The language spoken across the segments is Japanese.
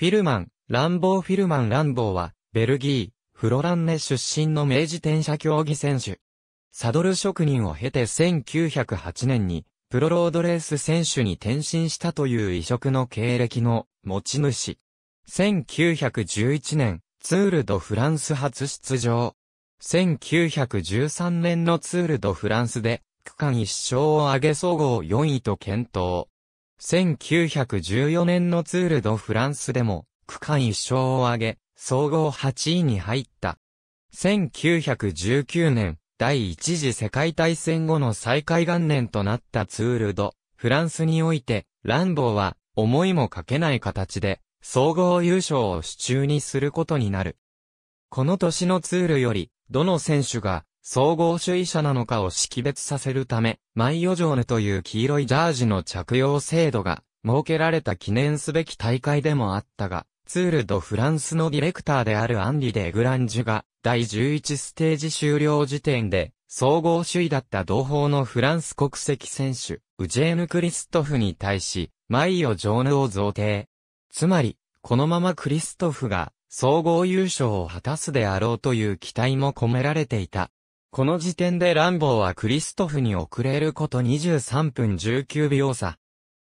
フィルマン、ランボーフィルマン・ランボーは、ベルギー、フロランネ出身の明治転車競技選手。サドル職人を経て1908年に、プロロードレース選手に転身したという異色の経歴の持ち主。1911年、ツール・ド・フランス初出場。1913年のツール・ド・フランスで、区間一勝を挙げ総合4位と検討。1914年のツール・ド・フランスでも、区間1勝を挙げ、総合8位に入った。1919年、第一次世界大戦後の再開元年となったツール・ド・フランスにおいて、ランボーは、思いもかけない形で、総合優勝を手中にすることになる。この年のツールより、どの選手が総合主義者なのかを識別させるため、マイヨジョーネという黄色いジャージの着用制度が設けられた記念すべき大会でもあったが、ツール・ド・フランスのディレクターであるアンリ・デ・グランジュが、第11ステージ終了時点で、総合首位だった同胞のフランス国籍選手、ウジェーヌ・クリストフに対し、マイヨ・ジョーヌを贈呈。つまり、このままクリストフが、総合優勝を果たすであろうという期待も込められていた。この時点でランボーはクリストフに遅れること23分19秒差。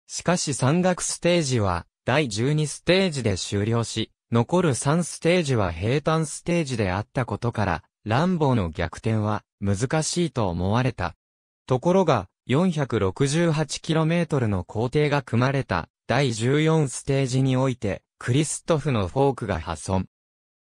しかし山岳ステージは第12ステージで終了し、残る3ステージは平坦ステージであったことから、ランボーの逆転は難しいと思われた。ところが、468km の工程が組まれた第14ステージにおいて、クリストフのフォークが破損。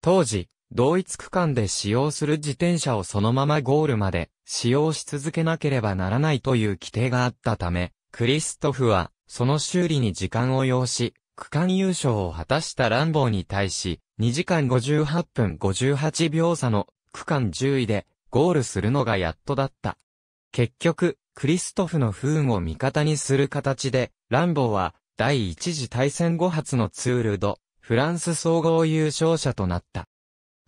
当時、同一区間で使用する自転車をそのままゴールまで使用し続けなければならないという規定があったため、クリストフは、その修理に時間を要し、区間優勝を果たしたランボーに対し、2時間58分58秒差の区間10位でゴールするのがやっとだった。結局、クリストフの不運を味方にする形で、ランボーは第一次大戦後発のツールド、フランス総合優勝者となった。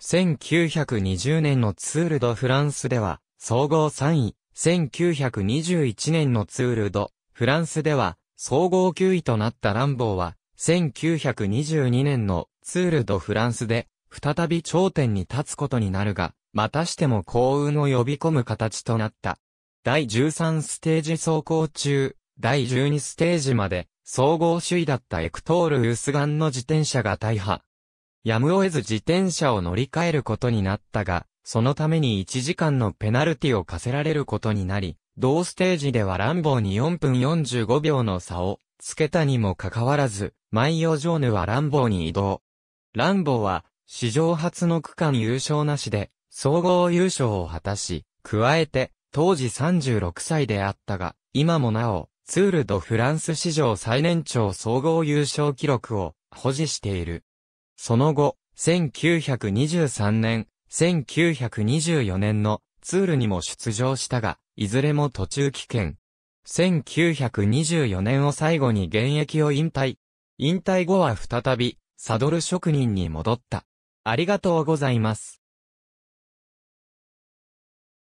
1920年のツール・ド・フランスでは、総合3位、1921年のツール・ド・フランスでは、総合9位となったランボーは、1922年のツール・ド・フランスで、再び頂点に立つことになるが、またしても幸運を呼び込む形となった。第13ステージ走行中、第12ステージまで、総合首位だったエクトール・ウスガンの自転車が大破。やむを得ず自転車を乗り換えることになったが、そのために1時間のペナルティを課せられることになり、同ステージではランボーに4分45秒の差をつけたにもかかわらず、マイオジョーヌはランボーに移動。ランボーは、史上初の区間優勝なしで、総合優勝を果たし、加えて、当時36歳であったが、今もなお、ツール・ド・フランス史上最年長総合優勝記録を保持している。その後、1923年、1924年のツールにも出場したが、いずれも途中棄権。1924年を最後に現役を引退。引退後は再び、サドル職人に戻った。ありがとうございます。